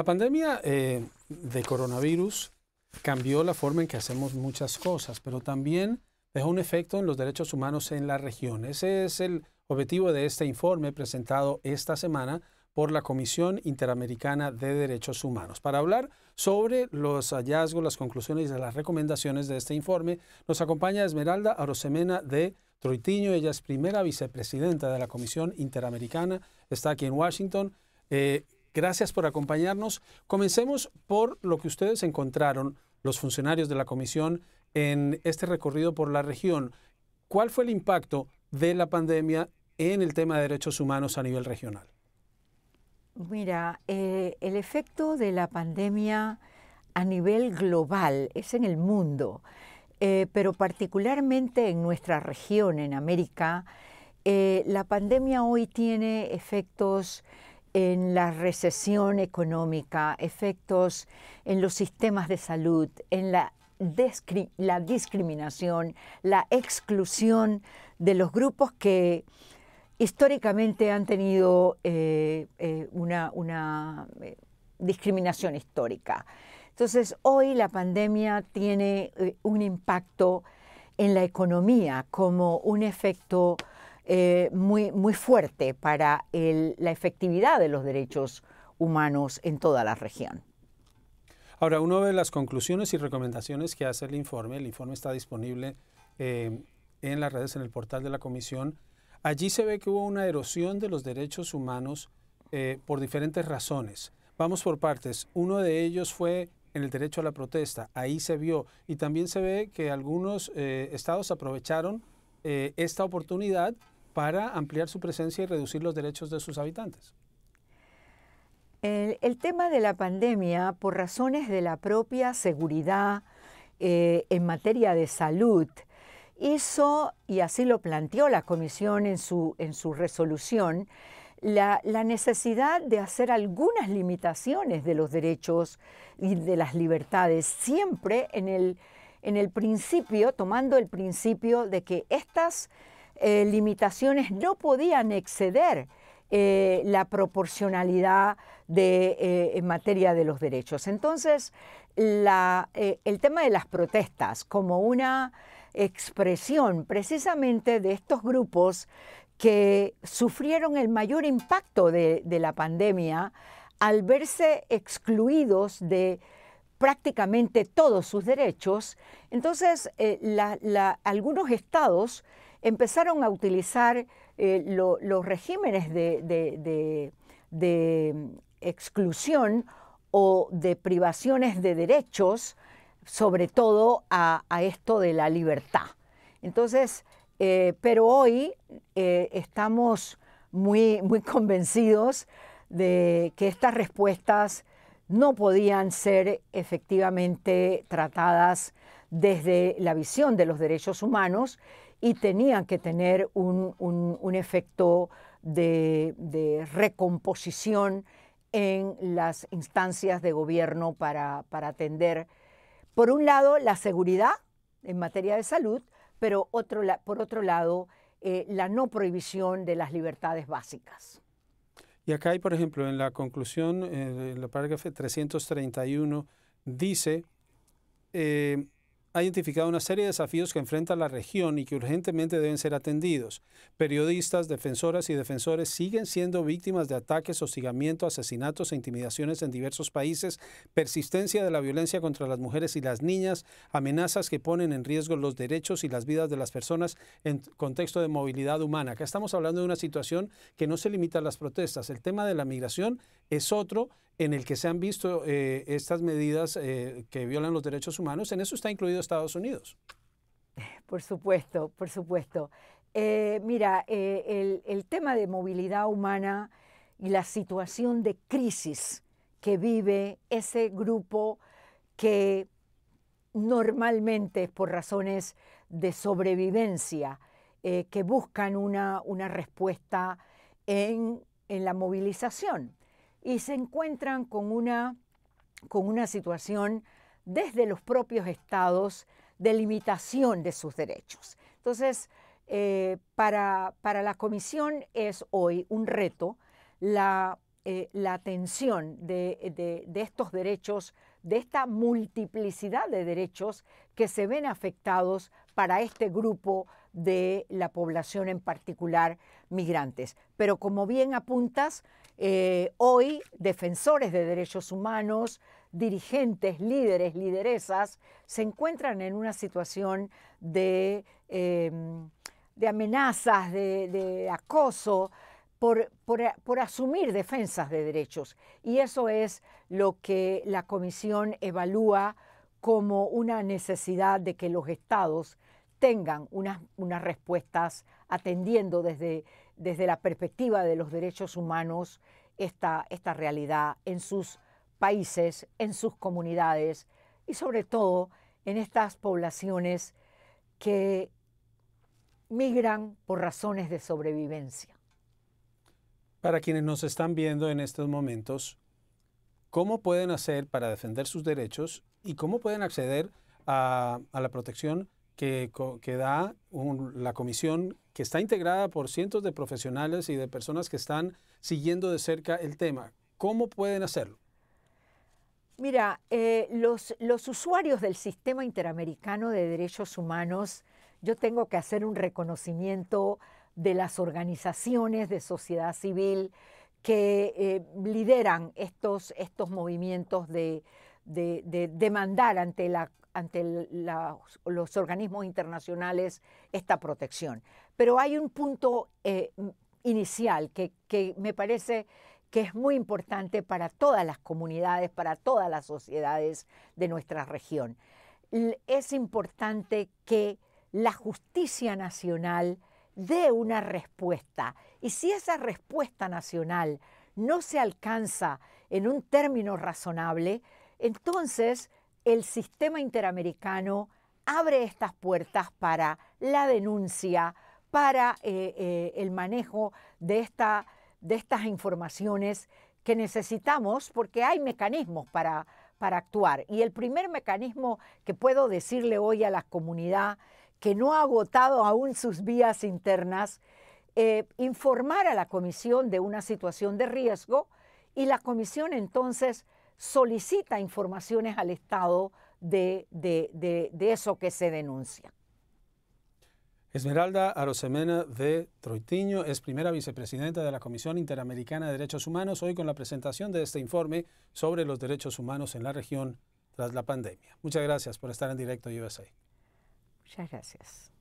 La pandemia eh, de coronavirus cambió la forma en que hacemos muchas cosas, pero también dejó un efecto en los derechos humanos en la región. Ese es el objetivo de este informe presentado esta semana por la Comisión Interamericana de Derechos Humanos. Para hablar sobre los hallazgos, las conclusiones y las recomendaciones de este informe, nos acompaña Esmeralda Arosemena de Troitiño. Ella es primera vicepresidenta de la Comisión Interamericana, está aquí en Washington. Eh, Gracias por acompañarnos. Comencemos por lo que ustedes encontraron, los funcionarios de la comisión, en este recorrido por la región. ¿Cuál fue el impacto de la pandemia en el tema de derechos humanos a nivel regional? Mira, eh, el efecto de la pandemia a nivel global es en el mundo, eh, pero particularmente en nuestra región, en América, eh, la pandemia hoy tiene efectos en la recesión económica, efectos en los sistemas de salud, en la, la discriminación, la exclusión de los grupos que históricamente han tenido eh, eh, una, eh, discriminación histórica. Entonces, hoy la pandemia tiene un impacto en la economía como un efecto eh, muy, muy fuerte para la efectividad de los derechos humanos en toda la región. Ahora, uno de las conclusiones y recomendaciones que hace el informe, el informe está disponible eh, en las redes, en el portal de la Comisión, allí se ve que hubo una erosión de los derechos humanos eh, por diferentes razones. Vamos por partes. Uno de ellos fue en el derecho a la protesta. Ahí se vio. Y también se ve que algunos estados aprovecharon esta oportunidad para ampliar su presencia y reducir los derechos de sus habitantes? El, tema de la pandemia, por razones de la propia seguridad eh, en materia de salud, hizo, y así lo planteó la comisión en su, en su resolución, la, necesidad de hacer algunas limitaciones de los derechos y de las libertades, siempre en el, en el principio, tomando el principio de que estas eh, limitaciones no podían exceder eh, la proporcionalidad eh, en materia de los derechos. Entonces, el tema de las protestas como una expresión precisamente de estos grupos que sufrieron el mayor impacto de, la pandemia al verse excluidos de prácticamente todos sus derechos, entonces algunos estados empezaron a utilizar eh, los regímenes de, mm, exclusión o de privaciones de derechos, sobre todo a, esto de la libertad. Entonces, eh, pero hoy eh, estamos muy, muy convencidos de que estas respuestas no podían ser efectivamente tratadas desde la visión de los derechos humanos y tenían que tener un, efecto de, recomposición en las instancias de gobierno para, atender, por un lado, la seguridad en materia de salud, pero otro, por otro lado, eh, la no prohibición de las libertades básicas. Y acá hay, por ejemplo, en la conclusión, en eh, la parágrafo 331, dice, eh, ha identificado una serie de desafíos que enfrenta la región y que urgentemente deben ser atendidos. Periodistas, defensoras y defensores siguen siendo víctimas de ataques, hostigamiento, asesinatos e intimidaciones en diversos países, persistencia de la violencia contra las mujeres y las niñas, amenazas que ponen en riesgo los derechos y las vidas de las personas en contexto de movilidad humana. Acá estamos hablando de una situación que no se limita a las protestas. El tema de la migración es otro en el que se han visto eh, estas medidas eh, que violan los derechos humanos. En eso está incluido Estados Unidos. Por supuesto, por supuesto. Eh, mira, eh, el, tema de movilidad humana y la situación de crisis que vive ese grupo que normalmente es por razones de sobrevivencia, eh, que buscan una, respuesta en, la movilización y se encuentran con una, con una situación desde los propios estados de limitación de sus derechos. Entonces, eh, para, la comisión es hoy un reto la, eh, atención de, estos derechos, de esta multiplicidad de derechos que se ven afectados para este grupo de la población, en particular migrantes. Pero como bien apuntas, eh, hoy defensores de derechos humanos, dirigentes, líderes, lideresas, se encuentran en una situación de, em, de amenazas, de, acoso, por, por, asumir defensas de derechos. Y eso es lo que la Comisión evalúa como una necesidad de que los estados tengan unas, respuestas atendiendo desde, desde, la perspectiva de los derechos humanos esta, esta realidad en sus países, en sus comunidades y sobre todo en estas poblaciones que migran por razones de sobrevivencia. Para quienes nos están viendo en estos momentos, ¿cómo pueden hacer para defender sus derechos y cómo pueden acceder a, la protección que, da la comisión que está integrada por cientos de profesionales y de personas que están siguiendo de cerca el tema? ¿Cómo pueden hacerlo? Mira, eh, los, usuarios del Sistema Interamericano de Derechos Humanos, yo tengo que hacer un reconocimiento de las organizaciones de sociedad civil que eh, lideran estos, estos movimientos de, demandar ante, los organismos internacionales esta protección. Pero hay un punto eh, inicial que, que me parece que es muy importante para todas las comunidades, para todas las sociedades de nuestra región. Es importante que la justicia nacional dé una respuesta y si esa respuesta nacional no se alcanza en un término razonable, entonces el sistema interamericano abre estas puertas para la denuncia, para eh, eh, el manejo de esta de estas informaciones que necesitamos porque hay mecanismos para, para actuar. Y el primer mecanismo que puedo decirle hoy a la comunidad que no ha agotado aún sus vías internas, eh, informar a la comisión de una situación de riesgo y la comisión entonces solicita informaciones al Estado de eso que se denuncia. Esmeralda Arosemena de Troitiño es primera vicepresidenta de la Comisión Interamericana de Derechos Humanos, hoy con la presentación de este informe sobre los derechos humanos en la región tras la pandemia. Muchas gracias por estar en directo USA. Muchas gracias.